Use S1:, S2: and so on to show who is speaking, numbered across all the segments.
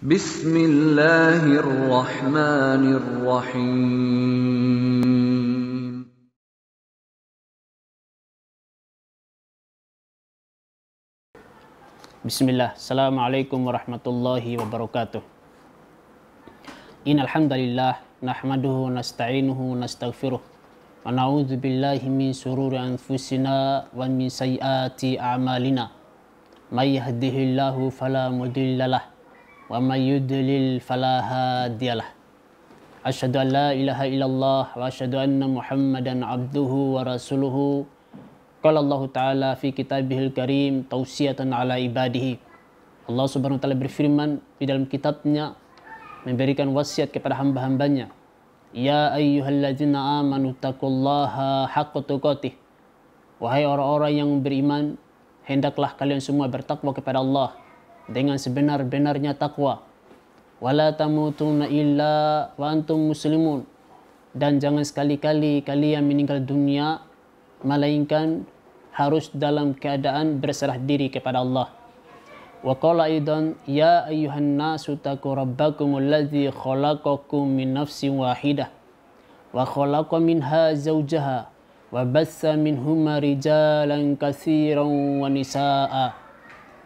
S1: بسم الله الرحمن الرحيم
S2: بسم الله السلام عليكم ورحمة الله وبركاته إن الحمد لله نحمده ونستعينه ونستغفره ونعوذ بالله من شرور أنفسنا ومن سيئات أعمالنا من يهده الله فلا مضل له wa may yudlil fala hadiyalah asyhadu an la ilaha illallah wa asyhadu anna muhammadan abduhu wa rasuluhu qala allah taala fi kitabihil karim tausiyatan ala ibadihi Allah subhanahu wa ta'ala berfirman di dalam kitabnya memberikan wasiat kepada hamba-hambanya Ya ayyuhalladzina amanu taqullaha haqqa tuqatih Wahai orang-orang yang beriman hendaklah kalian semua bertakwa kepada Allah dengan sebenar-benarnya takwa. Wala tamutunna illa wa antum muslimun. Dan jangan sekali-kali kalian meninggal dunia melainkan harus dalam keadaan berserah diri kepada Allah. Wa qala aidan ya ayyuhan nasu taqu rabbakum alladhi khalaqakum min nafsin wahidah wa khalaqa minha zawjaha wa bassa minhuma rijalan katsiran wa nisaa'a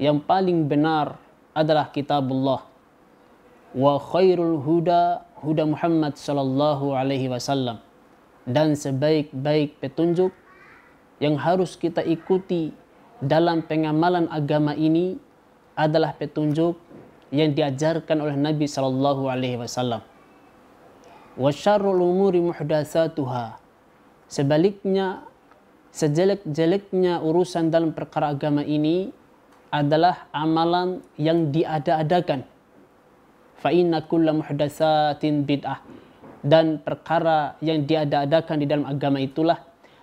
S2: yang paling benar adalah kitabullah wa khairul huda huda Muhammad sallallahu alaihi wasallam dan sebaik-baik petunjuk yang harus kita ikuti dalam pengamalan agama ini adalah petunjuk yang diajarkan oleh Nabi sallallahu alaihi wasallam. Wa syarrul umuri muhdatsatuha. Sebaliknya sejelek-jeleknya urusan dalam perkara agama ini adalah amalan yang diada-adakan. Fa inna kulla muhdatsatin bid'ah. Dan perkara yang diada-adakan di dalam agama itulah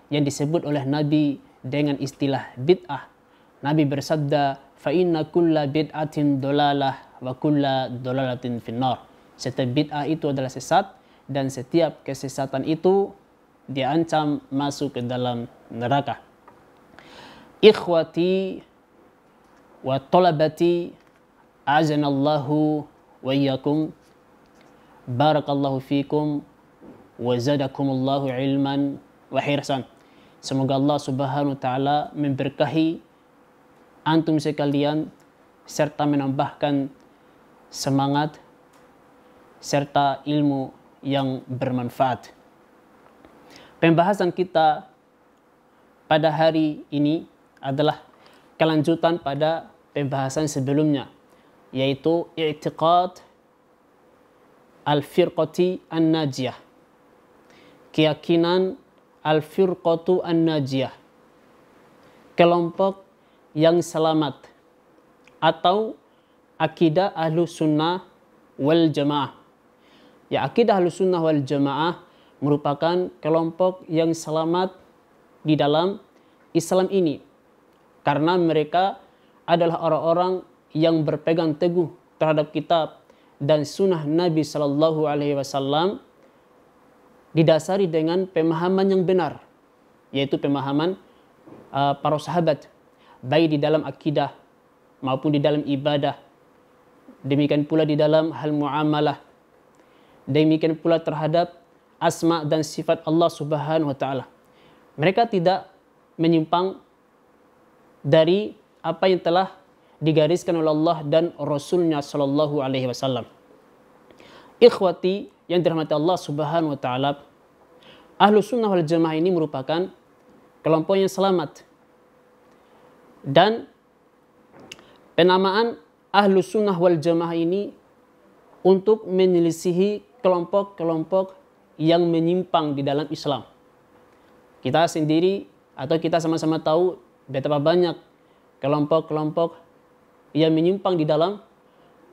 S2: yang disebut oleh Nabi dengan istilah bid'ah. Nabi bersabda, "Fa inna kulla bid'atin dolalah wa kulla dolalatin finnar." Setiap bid'ah itu adalah sesat dan setiap kesesatan itu diancam masuk ke dalam neraka. Ikhwati wa talabati azanallahu wa iyyakum barakallahu fikum wa zadakumullahu ilman wa hirsan semoga Allah Subhanahu wa taala memberkahi antum sekalian serta menambahkan semangat serta ilmu yang bermanfaat. Pembahasan kita pada hari ini adalah kelanjutan pada pembahasan sebelumnya yaitu i'tiqad al-firqati an-najiyah. Keyakinan al-firqatu an-najiyah. Kelompok yang selamat atau akidah ahlu sunnah wal jamaah. Ya akidah ahlu sunnah wal jamaah merupakan kelompok yang selamat di dalam Islam ini. Karena mereka adalah orang-orang yang berpegang teguh terhadap kitab dan sunnah Nabi Shallallahu Alaihi Wasallam didasari dengan pemahaman yang benar, yaitu pemahaman uh, para sahabat, baik di dalam akidah maupun di dalam ibadah, demikian pula di dalam hal muamalah, demikian pula terhadap asma dan sifat Allah Subhanahu Wa Taala. Mereka tidak menyimpang dari apa yang telah digariskan oleh Allah dan Rasulnya Shallallahu Alaihi Wasallam. Ikhwati yang dirahmati Allah Subhanahu Wa Taala, ahlu sunnah wal jamaah ini merupakan kelompok yang selamat dan penamaan ahlu sunnah wal jamaah ini untuk menyelisihi kelompok-kelompok yang menyimpang di dalam Islam. Kita sendiri atau kita sama-sama tahu betapa banyak kelompok-kelompok yang menyimpang di dalam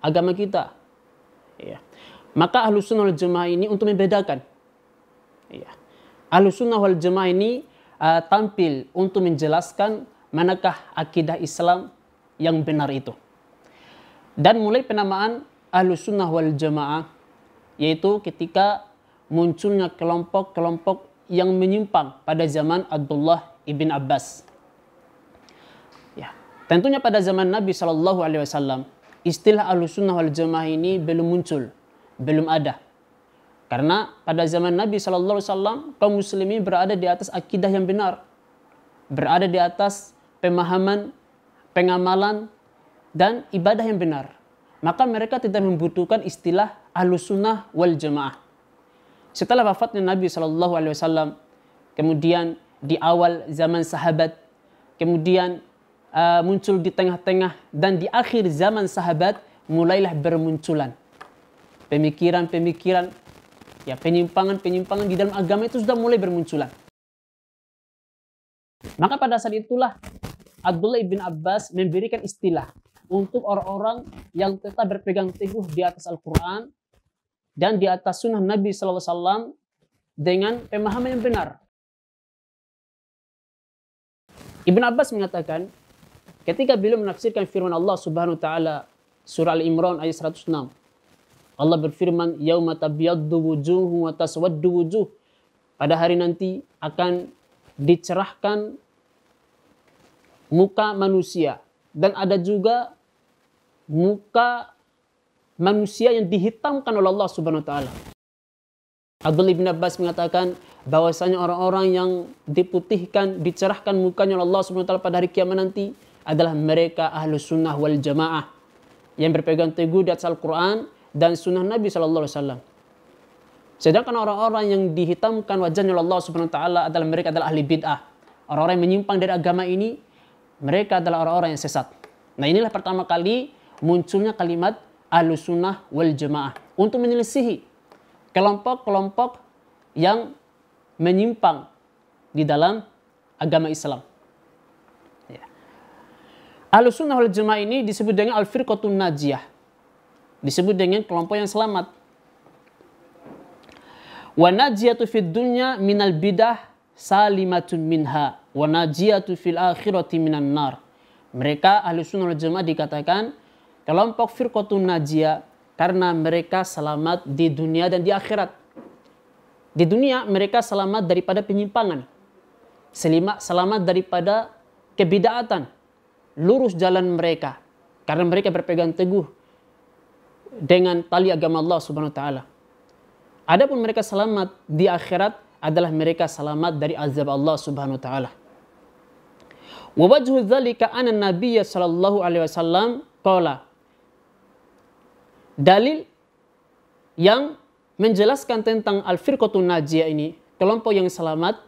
S2: agama kita. Ya. Maka ahlu sunnah wal jemaah ini untuk membedakan. Ya. Ahlu sunnah wal jemaah ini uh, tampil untuk menjelaskan manakah akidah Islam yang benar itu. Dan mulai penamaan ahlu sunnah wal jemaah yaitu ketika munculnya kelompok-kelompok yang menyimpang pada zaman Abdullah ibn Abbas Tentunya pada zaman Nabi Shallallahu Alaihi Wasallam istilah alusunnah wal jamaah ini belum muncul, belum ada. Karena pada zaman Nabi Shallallahu Alaihi Wasallam kaum muslimin berada di atas akidah yang benar, berada di atas pemahaman, pengamalan, dan ibadah yang benar. Maka mereka tidak membutuhkan istilah alusunnah wal jamaah. Setelah wafatnya Nabi Shallallahu Alaihi Wasallam, kemudian di awal zaman sahabat, kemudian uh, muncul di tengah-tengah dan di akhir zaman sahabat mulailah bermunculan pemikiran-pemikiran ya penyimpangan-penyimpangan di dalam agama itu sudah mulai bermunculan. Maka pada saat itulah Abdullah bin Abbas memberikan istilah untuk orang-orang yang tetap berpegang teguh di atas Al-Quran dan di atas sunnah Nabi SAW dengan pemahaman yang benar. Ibn Abbas mengatakan, Ketika beliau menafsirkan firman Allah Subhanahu wa taala surah Al-Imran ayat 106. Allah berfirman, "Yauma tabyaddu wujuhu wa taswaddu wujuh." Pada hari nanti akan dicerahkan muka manusia dan ada juga muka manusia yang dihitamkan oleh Allah Subhanahu wa taala. Abdul Ibn Abbas mengatakan bahwasanya orang-orang yang diputihkan, dicerahkan mukanya oleh Allah Subhanahu wa taala pada hari kiamat nanti adalah mereka ahlu sunnah wal jamaah yang berpegang teguh di atas Al-Quran dan sunnah Nabi saw. Sedangkan orang-orang yang dihitamkan wajahnya Allah Subhanahu Wa Taala adalah mereka adalah ahli bid'ah, orang-orang yang menyimpang dari agama ini, mereka adalah orang-orang yang sesat. Nah inilah pertama kali munculnya kalimat ahlu sunnah wal jamaah untuk menyelisihi kelompok-kelompok yang menyimpang di dalam agama Islam. Ahlus sunnah wal jamaah ini disebut dengan al-firqatun najiyah. Disebut dengan kelompok yang selamat. Wa najiyatu fid dunya minal bidah salimatun minha. Wa najiyatu fil akhirati minan nar. Mereka ahlus sunnah wal jamaah dikatakan kelompok firqatun najiyah karena mereka selamat di dunia dan di akhirat. Di dunia mereka selamat daripada penyimpangan. Selamat daripada kebidaatan lurus jalan mereka karena mereka berpegang teguh dengan tali agama Allah Subhanahu wa taala. Adapun mereka selamat di akhirat adalah mereka selamat dari azab Allah Subhanahu wa taala. Wa wajhu dzalika anna nabiyya sallallahu alaihi wasallam qala Dalil yang menjelaskan tentang al-firqatun najiyah ini, kelompok yang selamat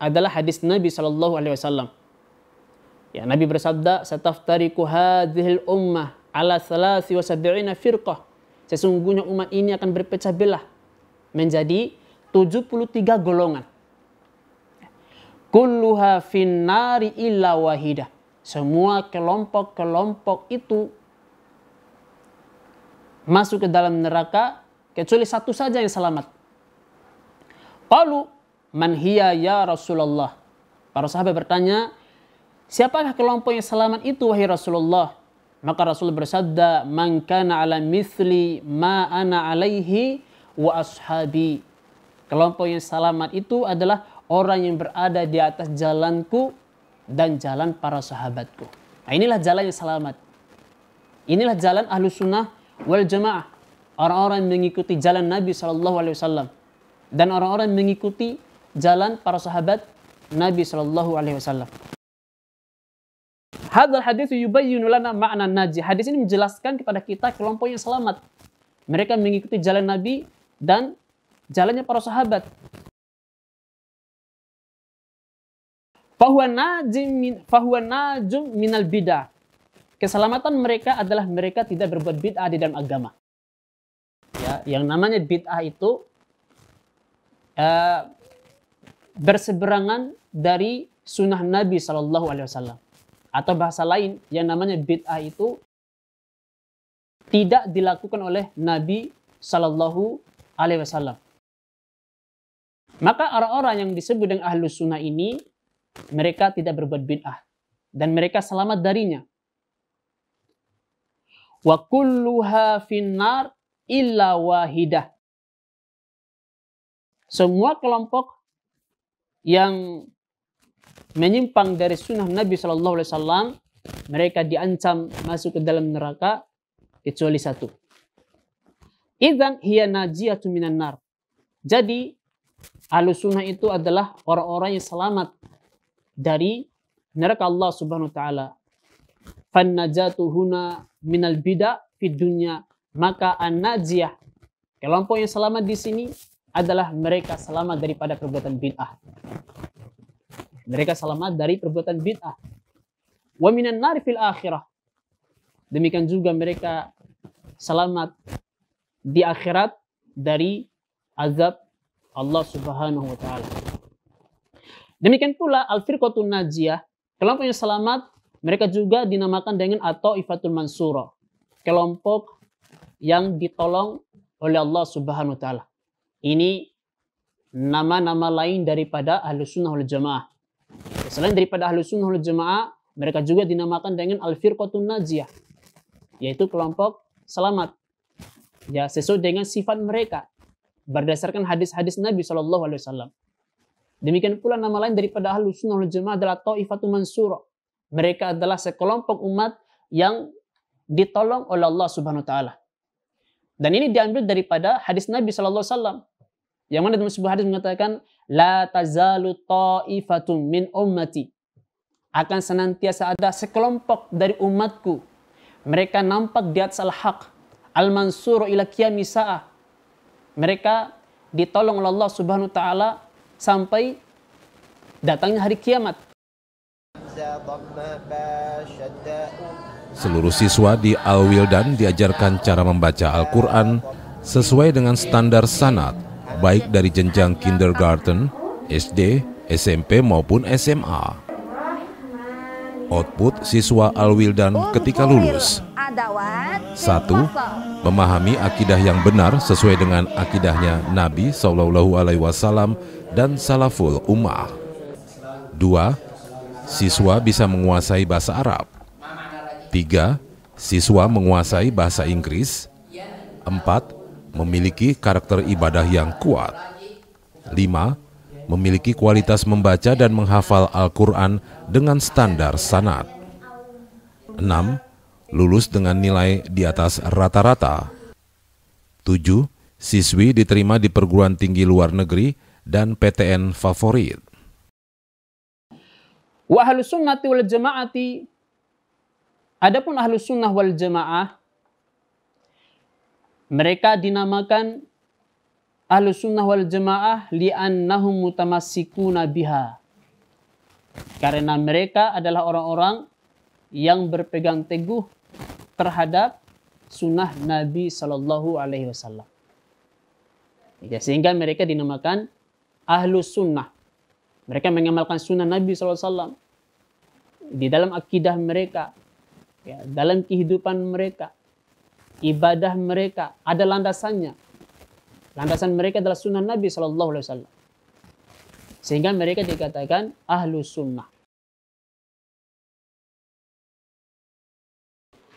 S2: adalah hadis Nabi sallallahu alaihi wasallam. Ya, Nabi bersabda, "Sataftariqu hadhil ummah ala 73 firqah." Sesungguhnya umat ini akan berpecah belah menjadi 73 golongan. Kulluha finnari illa wahidah. Semua kelompok-kelompok itu masuk ke dalam neraka kecuali satu saja yang selamat. Qalu man hiya ya Rasulullah. Para sahabat bertanya, Siapakah kelompok yang selamat itu wahai Rasulullah? Maka Rasul bersabda, "Man kana ala mithli ma ana alaihi wa ashabi." Kelompok yang selamat itu adalah orang yang berada di atas jalanku dan jalan para sahabatku. Nah, inilah jalan yang selamat. Inilah jalan ahlu sunnah wal jamaah. Orang-orang mengikuti jalan Nabi saw. dan orang-orang mengikuti jalan para sahabat Nabi saw. Hadal hadis yubayyinu lana makna najih. Hadis ini menjelaskan kepada kita kelompok yang selamat. Mereka mengikuti jalan Nabi dan jalannya para sahabat. Fahuwa najim min, fahuwa najum minal bidah. Keselamatan mereka adalah mereka tidak berbuat bid'ah di dalam agama. Ya, yang namanya bid'ah itu uh, berseberangan dari sunnah Nabi Shallallahu Alaihi Wasallam. Atau bahasa lain yang namanya bid'ah itu tidak dilakukan oleh Nabi Shallallahu Alaihi Wasallam. Maka orang-orang yang disebut dengan ahlus sunnah ini mereka tidak berbuat bid'ah dan mereka selamat darinya. Wa kulluha finnar illa wahidah. Semua kelompok yang menyimpang dari sunnah Nabi Shallallahu Alaihi Wasallam mereka diancam masuk ke dalam neraka kecuali satu. Idan hiya najiyatu minan nar. Jadi sunnah itu adalah orang-orang yang selamat dari neraka Allah Subhanahu wa taala. Fan najatu huna minal bid'ah fi dunya. Maka an-najiyah kelompok yang selamat di sini adalah mereka selamat daripada perbuatan bid'ah. Mereka selamat dari perbuatan bid'ah. Wa minan nar fil akhirah. Demikian juga mereka selamat di akhirat dari azab Allah Subhanahu wa taala. Demikian pula al-firqatun najiyah, kelompok yang selamat mereka juga dinamakan dengan atau ifatul mansura, kelompok yang ditolong oleh Allah Subhanahu wa taala. Ini nama-nama lain daripada ahlu sunnah wal jamaah. Selain daripada ahlu sunnah wal jamaah, mereka juga dinamakan dengan al-firqatun najiyah, yaitu kelompok selamat. Ya, sesuai dengan sifat mereka berdasarkan hadis-hadis Nabi Shallallahu alaihi wasallam. Demikian pula nama lain daripada ahlu sunnah wal jamaah adalah ta'ifatun Mansurah. Mereka adalah sekelompok umat yang ditolong oleh Allah Subhanahu wa taala. Dan ini diambil daripada hadis Nabi Shallallahu alaihi wasallam yang mana dalam sebuah hadis mengatakan la tazalu ta'ifatum min ummati akan senantiasa ada sekelompok dari umatku. Mereka nampak di atas al-haq, al-mansur ila qiyamisa'ah. Mereka ditolong oleh Allah Subhanahu taala sampai datangnya hari kiamat.
S1: Seluruh siswa di Al-Wildan diajarkan cara membaca Al-Quran sesuai dengan standar sanat baik dari jenjang kindergarten, SD, SMP maupun SMA. Output siswa Alwildan ketika lulus. 1. Memahami akidah yang benar sesuai dengan akidahnya Nabi Shallallahu Alaihi Wasallam dan Salaful Ummah. 2. Siswa bisa menguasai bahasa Arab. 3. Siswa menguasai bahasa Inggris. Empat memiliki karakter ibadah yang kuat. 5. Memiliki kualitas membaca dan menghafal Al-Quran dengan standar sanat. 6. Lulus dengan nilai di atas rata-rata. 7. Siswi diterima di perguruan tinggi luar negeri dan PTN favorit.
S2: Wa sunnati wal jamaati Adapun ahlu sunnah wal jamaah mereka dinamakan ahlu sunnah wal jamaah li'annahum mutamassikuna biha. Karena mereka adalah orang-orang yang berpegang teguh terhadap sunnah Nabi Shallallahu Alaihi Wasallam. Ya, sehingga mereka dinamakan ahlu sunnah. Mereka mengamalkan sunnah Nabi SAW. Di dalam akidah mereka. Ya, dalam kehidupan mereka ibadah mereka ada landasannya. Landasan mereka adalah sunnah Nabi saw Sehingga mereka dikatakan ahlu sunnah.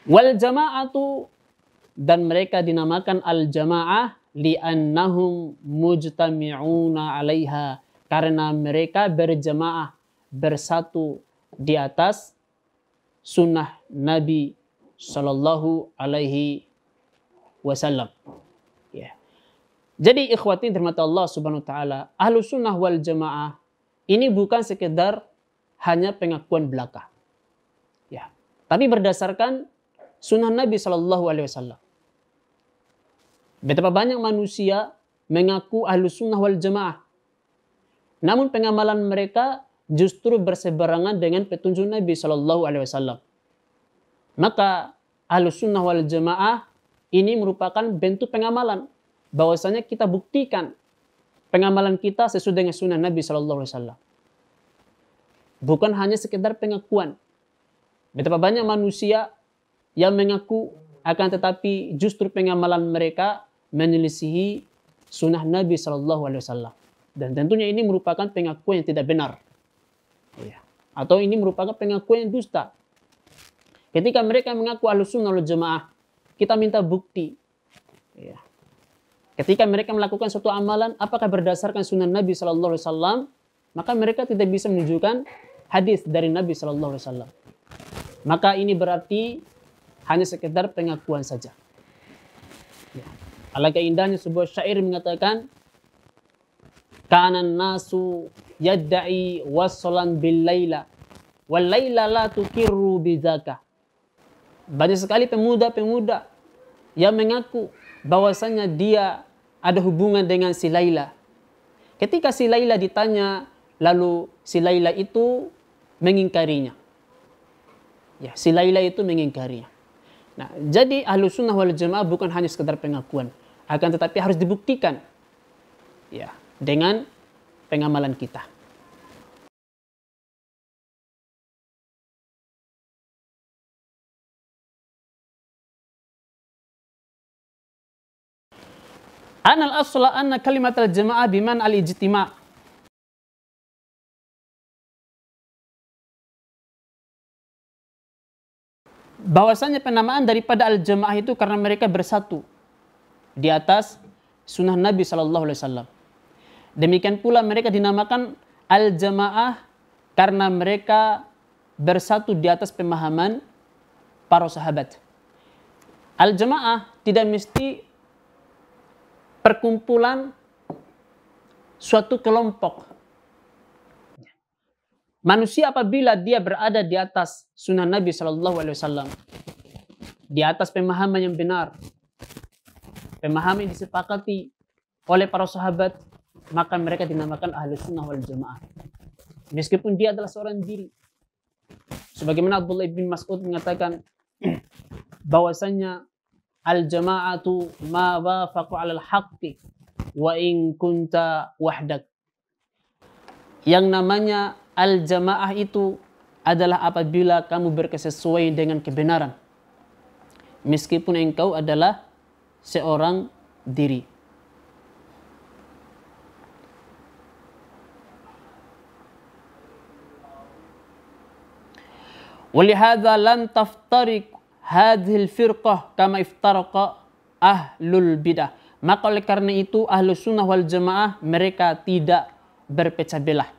S2: Wal jama'atu dan mereka dinamakan al jamaah li'annahum mujtami'una 'alaiha karena mereka berjamaah bersatu di atas sunnah Nabi saw wasallam. Ya. Jadi ikhwati dirmati Allah Subhanahu wa taala, ahlu sunnah wal jamaah ini bukan sekedar hanya pengakuan belaka. Ya. Tapi berdasarkan sunnah Nabi Shallallahu alaihi wasallam. Betapa banyak manusia mengaku ahlu sunnah wal jamaah. Namun pengamalan mereka justru berseberangan dengan petunjuk Nabi Shallallahu alaihi wasallam. Maka ahlu sunnah wal jamaah ini merupakan bentuk pengamalan. Bahwasanya kita buktikan pengamalan kita sesuai dengan sunnah Nabi Shallallahu Alaihi Wasallam. Bukan hanya sekedar pengakuan. Betapa banyak manusia yang mengaku akan tetapi justru pengamalan mereka menyelisihi sunnah Nabi Shallallahu Alaihi Wasallam. Dan tentunya ini merupakan pengakuan yang tidak benar. Ya. Atau ini merupakan pengakuan yang dusta. Ketika mereka mengaku ahlu sunnah jemaah kita minta bukti. Ya. Ketika mereka melakukan suatu amalan, apakah berdasarkan sunnah Nabi Shallallahu Alaihi Wasallam, maka mereka tidak bisa menunjukkan hadis dari Nabi Shallallahu Alaihi Wasallam. Maka ini berarti hanya sekedar pengakuan saja. Ya. Alangkah indahnya sebuah syair mengatakan, kanan nasu yadda'i wassalan bil laila wal laila la tukirru bidzaka. Banyak sekali pemuda-pemuda yang mengaku bahwasanya dia ada hubungan dengan si Laila. Ketika si Laila ditanya, lalu si Laila itu mengingkarinya. Ya, si Laila itu mengingkarinya. Nah, jadi ahlu sunnah wal jamaah bukan hanya sekedar pengakuan, akan tetapi harus dibuktikan. Ya, dengan
S1: pengamalan kita. Anal asla anna kalimat al jamaah biman al ijtima.
S2: Bahwasanya penamaan daripada al jamaah itu karena mereka bersatu di atas sunnah Nabi saw. Demikian pula mereka dinamakan al jamaah karena mereka bersatu di atas pemahaman para sahabat. Al jamaah tidak mesti perkumpulan suatu kelompok. Manusia apabila dia berada di atas sunnah Nabi Shallallahu Alaihi Wasallam, di atas pemahaman yang benar, pemahaman yang disepakati oleh para sahabat, maka mereka dinamakan ahli sunnah wal jamaah. Meskipun dia adalah seorang diri. Sebagaimana Abdullah bin Mas'ud mengatakan bahwasanya al jama'atu ma wafaqu alal haqqi wa in kunta wahdak. Yang namanya al jamaah itu adalah apabila kamu berkesesuaian dengan kebenaran. Meskipun engkau adalah seorang diri. ولهذا لن تفترق hadhil firqah kama iftaraqa ahlul bidah. Maka oleh karena itu ahlu sunnah wal jamaah mereka tidak berpecah belah.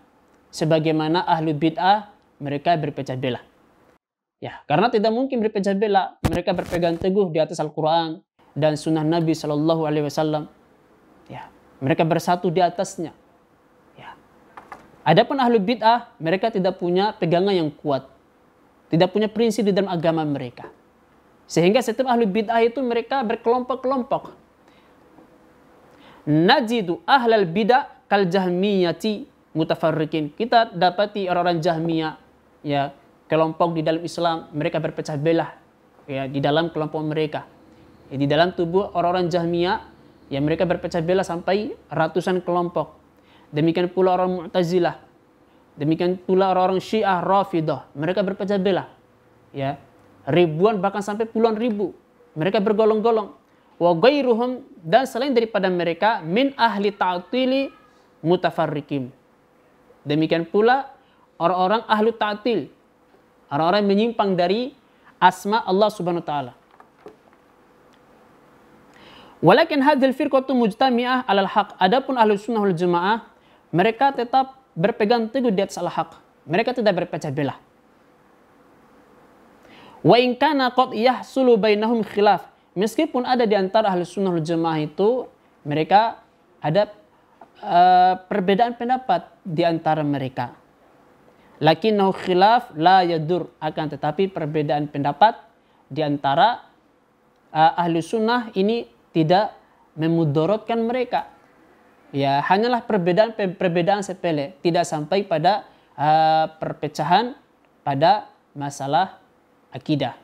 S2: Sebagaimana ahlu bid'ah mereka berpecah belah. Ya, karena tidak mungkin berpecah belah, mereka berpegang teguh di atas Al-Quran dan Sunnah Nabi Shallallahu Alaihi Wasallam. Ya, mereka bersatu di atasnya. Ya. Adapun ahlu bid'ah, mereka tidak punya pegangan yang kuat, tidak punya prinsip di dalam agama mereka. Sehingga setiap ahli bid'ah itu mereka berkelompok-kelompok. Najidu ahlal bid'ah kal jahmiyati mutafarrikin. Kita dapati orang-orang jahmiyah ya kelompok di dalam Islam mereka berpecah belah ya di dalam kelompok mereka. Ya, di dalam tubuh orang-orang jahmiyah ya mereka berpecah belah sampai ratusan kelompok. Demikian pula orang Mu'tazilah. Demikian pula orang-orang Syiah Rafidah. Mereka berpecah belah. Ya, ribuan bahkan sampai puluhan ribu. Mereka bergolong-golong. Wa dan selain daripada mereka min ahli ta'tili mutafarriqim Demikian pula orang-orang ahli taatil Orang-orang menyimpang dari asma Allah Subhanahu wa taala. Walakin hadhil firqatu mujtami'ah alal haq. Adapun ahli sunnah wal jamaah, mereka tetap berpegang teguh di atas al-haq. Mereka tidak berpecah belah. Wa in kana qad yahsulu bainahum khilaf. Meskipun ada di antara ahli sunnah wal jamaah itu mereka ada uh, perbedaan pendapat di antara mereka. Lakinnahu khilaf la yadur akan tetapi perbedaan pendapat di antara uh, ahli sunnah ini tidak memudorotkan mereka. Ya, hanyalah perbedaan perbedaan sepele, tidak sampai pada uh, perpecahan pada masalah akidah.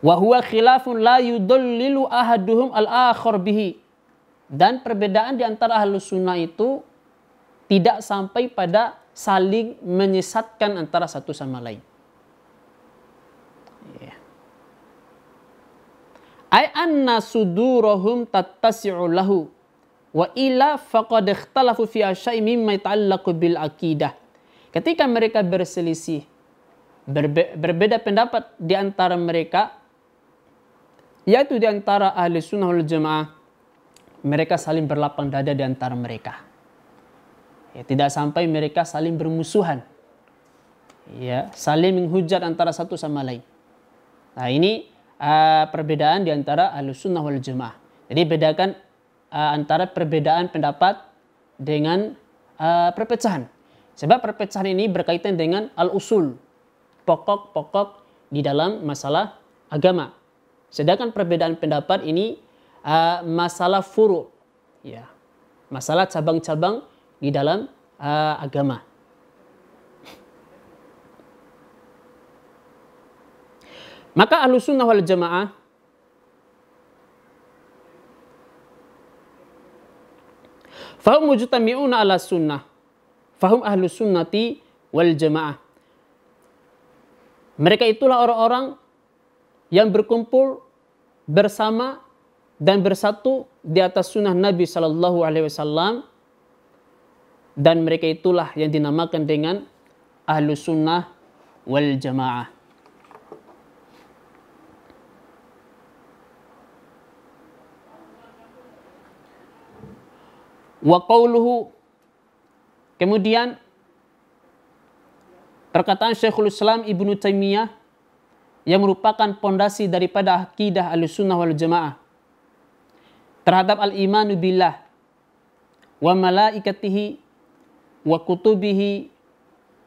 S2: Wa huwa khilafun la yudallilu ahaduhum al akhir bihi. Dan perbedaan di antara ahlus sunnah itu tidak sampai pada saling menyesatkan antara satu sama lain. Ay ya. anna sudurahum tattasi'u lahu wa ila faqad ikhtalafu fi asyai mimma yata'allaqu bil akidah Ketika mereka berselisih, berbe berbeda pendapat di antara mereka, yaitu di antara ahli sunnah wal jamaah, mereka saling berlapang dada di antara mereka. Ya, tidak sampai mereka saling bermusuhan. Ya, saling menghujat antara satu sama lain. Nah, ini uh, perbedaan di antara ahli sunnah wal jamaah. Jadi bedakan uh, antara perbedaan pendapat dengan uh, perpecahan. Sebab perpecahan ini berkaitan dengan al-usul, pokok-pokok di dalam masalah agama. Sedangkan perbedaan pendapat ini uh, masalah furu, ya, masalah cabang-cabang di dalam uh, agama. Maka ahlu sunnah wal jamaah Fahum mujtami'una ala sunnah Fahum ahlu sunnati wal jamaah. Mereka itulah orang-orang yang berkumpul bersama dan bersatu di atas sunnah Nabi Shallallahu Alaihi Wasallam dan mereka itulah yang dinamakan dengan ahlu sunnah wal jamaah. Wa qawluhu Kemudian perkataan Syekhul Islam Ibnu Taimiyah yang merupakan pondasi daripada akidah Ahlussunnah wal Jamaah terhadap al-imanu billah wa malaikatihi wa kutubihi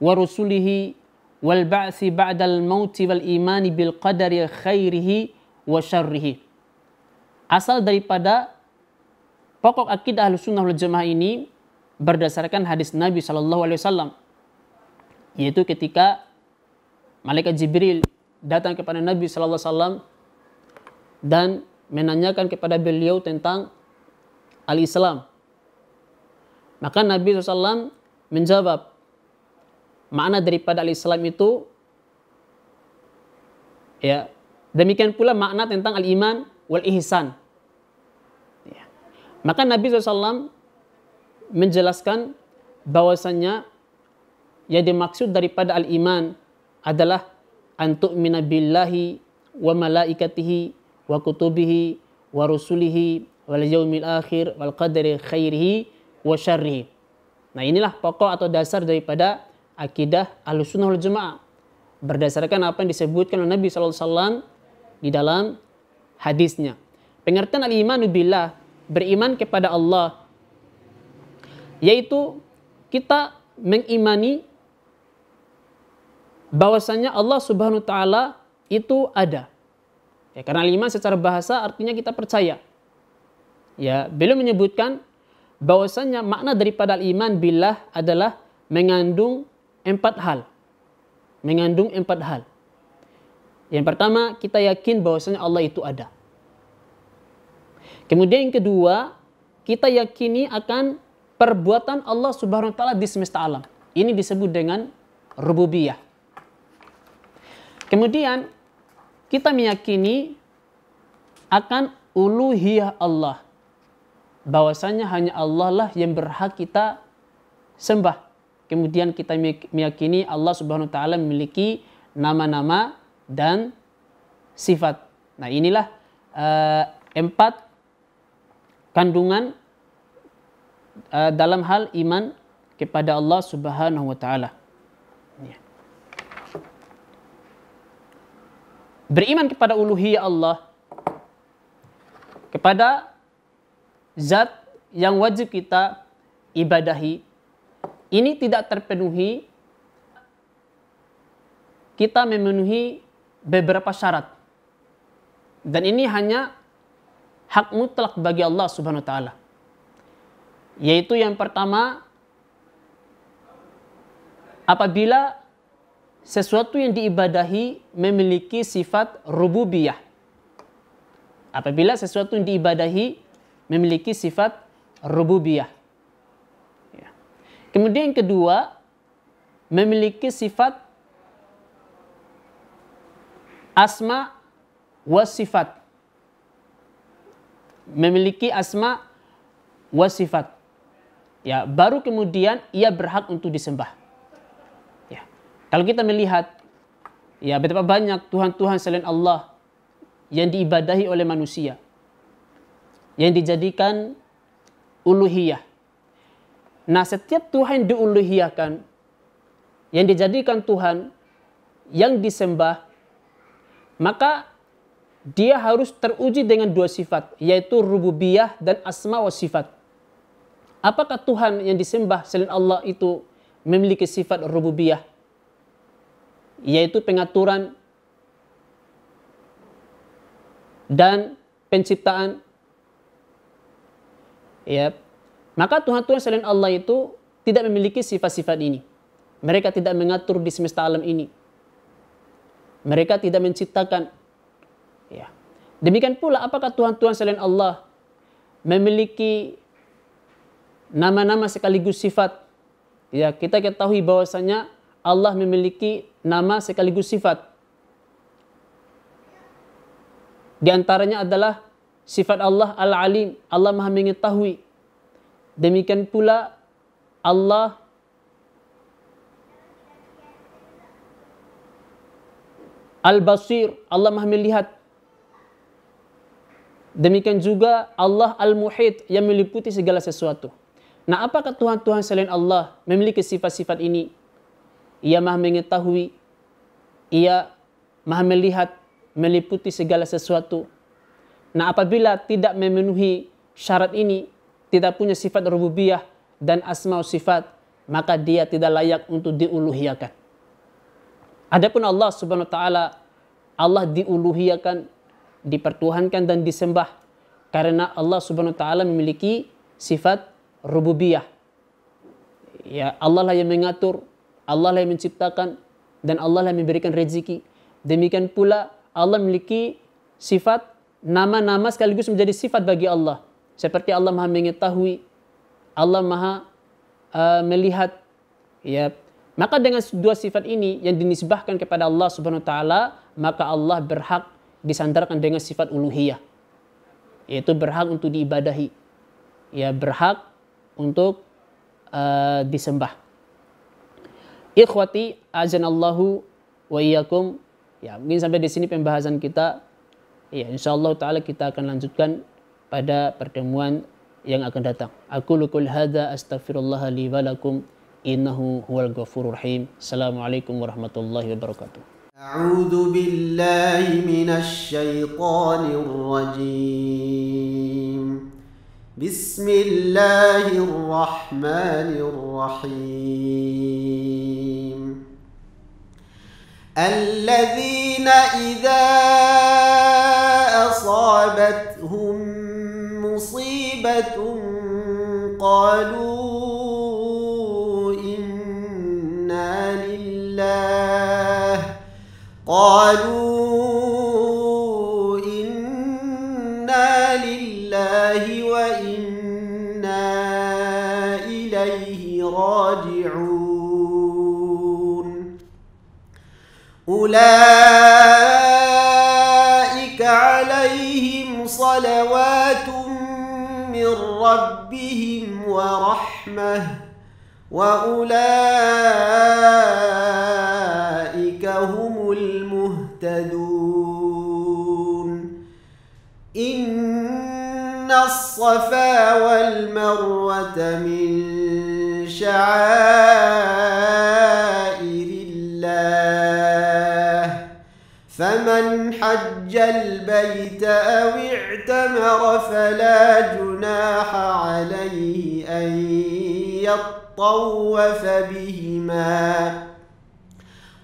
S2: wa rusulihi wal ba'si ba'dal mauti wal imani bil qadari khairihi wa syarrihi asal daripada pokok akidah Ahlussunnah wal Jamaah ini berdasarkan hadis Nabi saw, yaitu ketika malaikat Jibril datang kepada Nabi saw dan menanyakan kepada beliau tentang al-Islam. Maka Nabi SAW menjawab, makna daripada al-Islam itu, ya demikian pula makna tentang al-iman wal-ihsan. Ya. Maka Nabi SAW menjelaskan bahwasannya yang dimaksud daripada al-iman adalah antuk minabillahi wa malaikatihi wa kutubihi wa rusulihi wal yaumil akhir wal qadari khairihi wa syarrihi. Nah inilah pokok atau dasar daripada akidah al-sunnah wal jamaah. Berdasarkan apa yang disebutkan oleh Nabi SAW di dalam hadisnya. Pengertian al-imanu billah, beriman kepada Allah yaitu kita mengimani bahwasanya Allah Subhanahu wa taala itu ada. Ya, karena iman secara bahasa artinya kita percaya. Ya, beliau menyebutkan bahwasanya makna daripada iman billah adalah mengandung empat hal. Mengandung empat hal. Yang pertama, kita yakin bahwasanya Allah itu ada. Kemudian yang kedua, kita yakini akan perbuatan Allah Subhanahu wa taala di semesta alam. Ini disebut dengan rububiyah. Kemudian kita meyakini akan uluhiyah Allah. Bahwasanya hanya Allah lah yang berhak kita sembah. Kemudian kita meyakini Allah Subhanahu wa taala memiliki nama-nama dan sifat. Nah, inilah uh, empat kandungan Eh, dalam hal iman kepada Allah Subhanahu wa taala. Ya. Beriman kepada uluhiyah Allah kepada zat yang wajib kita ibadahi ini tidak terpenuhi kita memenuhi beberapa syarat dan ini hanya hak mutlak bagi Allah Subhanahu wa taala yaitu yang pertama, apabila sesuatu yang diibadahi memiliki sifat rububiyah. Apabila sesuatu yang diibadahi memiliki sifat rububiyah. Ya. Kemudian yang kedua, memiliki sifat asma wa sifat. Memiliki asma wa sifat ya baru kemudian ia berhak untuk disembah. Ya. Kalau kita melihat ya betapa banyak tuhan-tuhan selain Allah yang diibadahi oleh manusia yang dijadikan uluhiyah. Nah, setiap tuhan yang diuluhiyahkan yang dijadikan tuhan yang disembah maka dia harus teruji dengan dua sifat yaitu rububiyah dan asma wa sifat Apakah Tuhan yang disembah selain Allah itu memiliki sifat rububiyah? Yaitu pengaturan dan penciptaan. Ya. Maka Tuhan-Tuhan selain Allah itu tidak memiliki sifat-sifat ini. Mereka tidak mengatur di semesta alam ini. Mereka tidak menciptakan. Ya. Demikian pula apakah Tuhan-Tuhan selain Allah memiliki nama-nama sekaligus sifat. Ya, kita ketahui bahwasanya Allah memiliki nama sekaligus sifat. Di antaranya adalah sifat Allah Al-Alim, Allah Maha mengetahui. Demikian pula Allah Al-Basir, Allah Maha melihat. Demikian juga Allah Al-Muhit yang meliputi segala sesuatu. Nah, apakah Tuhan-Tuhan selain Allah memiliki sifat-sifat ini? Ia maha mengetahui, ia maha melihat, meliputi segala sesuatu. Nah, apabila tidak memenuhi syarat ini, tidak punya sifat rububiyah dan asma sifat, maka dia tidak layak untuk diuluhiyakan. Adapun Allah Subhanahu wa taala, Allah diuluhiyakan, dipertuhankan dan disembah karena Allah Subhanahu wa taala memiliki sifat rububiyah. Ya, Allah lah yang mengatur, Allah lah yang menciptakan, dan Allah lah yang memberikan rezeki. Demikian pula Allah memiliki sifat nama-nama sekaligus menjadi sifat bagi Allah. Seperti Allah Maha mengetahui, Allah Maha uh, melihat. Ya. Maka dengan dua sifat ini yang dinisbahkan kepada Allah Subhanahu wa taala, maka Allah berhak disandarkan dengan sifat uluhiyah. Yaitu berhak untuk diibadahi. Ya, berhak untuk uh, disembah. Ikhwati azanallahu wa iyyakum. Ya, mungkin sampai di sini pembahasan kita. Ya, insyaallah taala kita akan lanjutkan pada pertemuan yang akan datang. Aku lukul hada astaghfirullah li wa lakum innahu huwal ghafurur rahim. Assalamualaikum warahmatullahi wabarakatuh.
S3: أعوذ بالله من الشيطان الرجيم بسم الله الرحمن الرحيم الذين إذا أصابتهم مصيبة قالوا إنا لله قالوا راجعون أولئك عليهم صلوات من ربهم ورحمة وأولئك هم المهتدون إن الصفا والمروة من شعائر الله فمن حج البيت أو اعتمر فلا جناح عليه أن يطوف بهما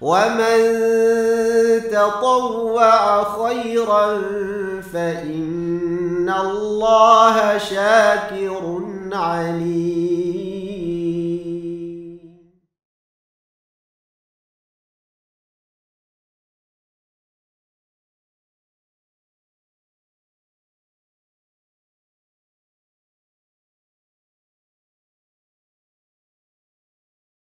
S3: ومن تطوع خيرا فإن الله شاكر
S1: عليم